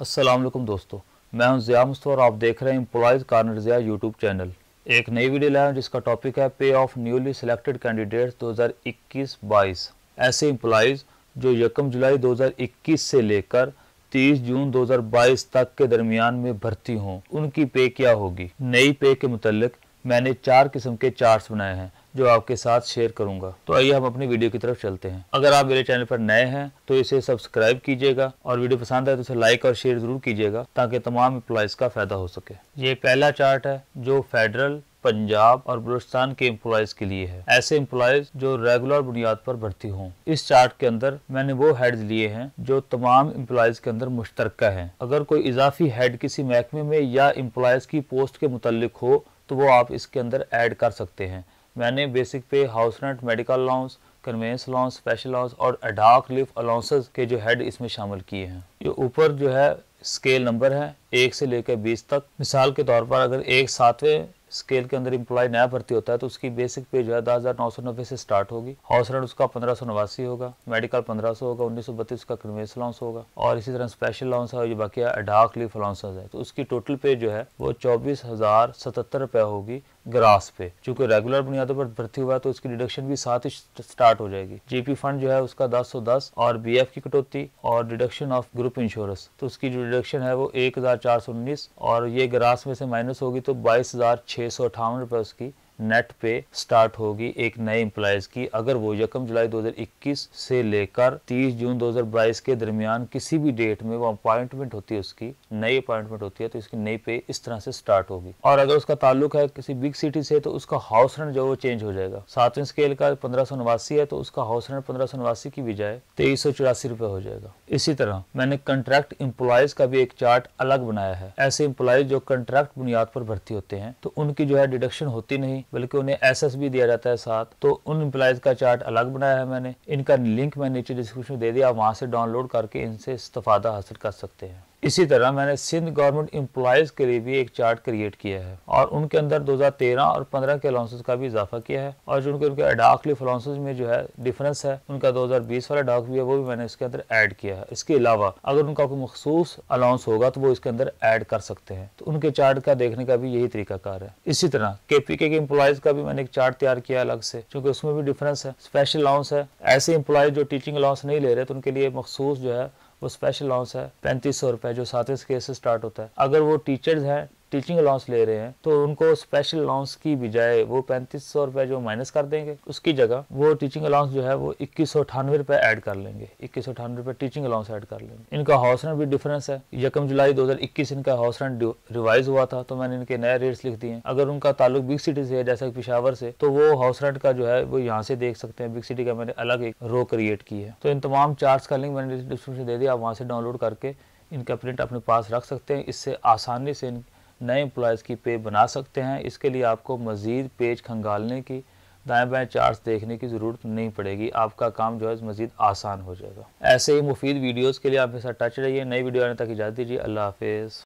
असलम दोस्तों मैं हूं ज़िया मुस्तफ़ा और आप देख रहे हैं एम्प्लॉज़ कार्नर ज़िया यूट्यूब चैनल एक नई वीडियो लाया हूं जिसका टॉपिक है पे ऑफ न्यूली सिलेक्टेड कैंडिडेट 2021-22 ऐसे एम्प्लॉज़ जो यकम जुलाई 2021 से लेकर 30 जून 2022 तक के दरमियान में भर्ती हों उनकी पे क्या होगी नई पे के मुतल मैंने चार किस्म के चार्ट बनाए हैं जो आपके साथ शेयर करूंगा तो आइए हम अपनी वीडियो की तरफ चलते हैं अगर आप मेरे चैनल पर नए हैं तो इसे सब्सक्राइब कीजिएगा और वीडियो पसंद आए तो इसे लाइक और शेयर जरूर कीजिएगा ताकि तमाम एम्प्लॉयज का फायदा हो सके ये पहला चार्ट है जो फेडरल पंजाब और बलुस्तान के एम्प्लॉयज के लिए है ऐसे एम्प्लॉयज जो रेगुलर बुनियाद पर भर्ती हों इस चार्ट के अंदर मैंने वो हेड्स लिए हैं जो तमाम एम्प्लॉयज के अंदर मुश्तर है अगर कोई इजाफी हेड किसी महकमे में या एम्प्लॉयज की पोस्ट के मुतल हो तो वो आप इसके अंदर ऐड कर सकते हैं मैंने बेसिक पे house rent medical allowance conveyance allowance special allowance और अडाक लिफ अलाउंसेज के जो हेड इसमें शामिल किए हैं ये ऊपर जो है स्केल नंबर है एक से लेकर बीस तक मिसाल के तौर पर अगर एक सातवें स्केल के अंदर इम्प्लॉय नया भर्ती होता है तो उसकी बेसिक पे जो है दस हज़ार नौ सौ नब्बे से स्टार्ट होगी हाउस रेंट उसका पंद्रह सौ नवासी होगा मेडिकल पंद्रह सौ होगा उन्नीस सौ बत्तीस उसका कन्वेंस अलाउंस होगा और इसी तरह स्पेशल अलाउंस है जो बाकी अडाक लिफ अलाउंस है तो उसकी टोटल पे जो है वो चौबीस हज़ार सतहत्तर रुपये होगी ग्रास पे चूंकि रेगुलर बुनियादों पर भर्ती हुआ तो उसकी डिडक्शन भी साथ ही स्टार्ट हो जाएगी जीपी फंड जो है उसका दस सौ दस और बी एफ की कटौती और डिडक्शन ऑफ ग्रुप इंश्योरेंस तो उसकी जो डिडक्शन है वो एक हजार चार सौ उन्नीस और ये ग्रास में से माइनस होगी तो बाईस हजार सौ अठावन उसकी नेट पे स्टार्ट होगी एक नए इम्प्लाइज की अगर वो यकम जुलाई 2021 से लेकर 30 जून 2022 के दरमियान किसी भी डेट में वो अपॉइंटमेंट होती है उसकी नई अपॉइंटमेंट होती है तो इसकी नई पे इस तरह से स्टार्ट होगी और अगर उसका ताल्लुक है किसी बिग सिटी से तो उसका हाउस रेंट जो वो चेंज हो जाएगा सातवें स्केल का पंद्रह है तो उसका हाउस रेंट पंद्रह की बजाय तेईस सौ चौरासी हो जाएगा इसी तरह मैंने कंट्रैक्ट इम्प्लाइज का भी एक चार्ट अलग बनाया है ऐसे इम्प्लाइज जो कंट्रैक्ट बुनियाद पर भर्ती होते हैं तो उनकी जो है डिडक्शन होती नहीं बल्कि उन्हें एस भी दिया जाता है साथ तो उन एम्प्लॉयज़ का चार्ट अलग बनाया है मैंने इनका लिंक मैं नीचे डिस्क्रिप्शन दे दिया आप वहाँ से डाउनलोड करके इनसे इस्तफादा हासिल कर सकते हैं इसी तरह मैंने सिंध गवर्नमेंट एम्प्लॉयज़ के लिए भी एक चार्ट क्रिएट किया है और उनके अंदर 2013 और 15 के अलाउंसेज का भी इजाफा किया है और जो उनके उनके अडाकली अलाउंसेज में जो है डिफरेंस है उनका 2020 वाला डाक भी है वो भी मैंने इसके अंदर ऐड किया है इसके अलावा अगर उनका कोई मखसूस अलाउंस होगा तो वो इसके अंदर ऐड कर सकते हैं तो उनके चार्ट का देखने का भी यही तरीकाकार है इसी तरह के पी के एम्प्लॉयज़ का भी मैंने एक चार्ट तैयार किया अलग से क्योंकि उसमें भी डिफरेंस है स्पेशल अलाउंस है ऐसे एम्प्लॉय जो टीचिंग अलाउंस नहीं ले रहे तो उनके लिए मखसूस जो है वो स्पेशल अलाउंस है पैंतीस सौ रुपये जो सातवें स्केल से स्टार्ट होता है अगर वो टीचर्स हैं टीचिंग अलाउंस ले रहे हैं तो उनको स्पेशल अलाउंस की बजाय वो पैंतीस सौ रुपये जो माइनस कर देंगे उसकी जगह वो टीचिंग अलाउंस जो है वो इक्कीस सौ अठानवे रुपये ऐड कर लेंगे इक्कीस सौ अठानवे रुपये टीचिंग अलाउंस ऐड कर लेंगे इनका हाउस रेंट भी डिफरेंस है यकम जुलाई दो हज़ार इक्कीस इनका हाउस रेंट रिवाइज हुआ था तो मैंने इनके नए रेट्स लिख दिए अगर उनका ताल्लुक बिग सिटी से है जैसा पिशावर से तो वो हाउस रेंट का जो है वो यहाँ से देख सकते हैं बिग सिटी का मैंने अलग एक रो क्रिएट की है तो इन तमाम चार्ट्स का लिंक मैंने डिस्क्रिप्शन दे दिया आप वहाँ से डाउनलोड करके इनका प्रिंट अपने पास रख सकते हैं इससे आसानी से इन नए एम्प्लॉयज़ की पे बना सकते हैं इसके लिए आपको मज़ीद पेज खंगालने की दाएँ बाएँ चार्ट देखने की ज़रूरत नहीं पड़ेगी आपका काम जो है मज़ीद आसान हो जाएगा ऐसे ही मुफीद वीडियोज़ के लिए आप मेरे साथ टच रहिए नई वीडियो आने तक इजाज़त दीजिए अल्लाह हाफिज़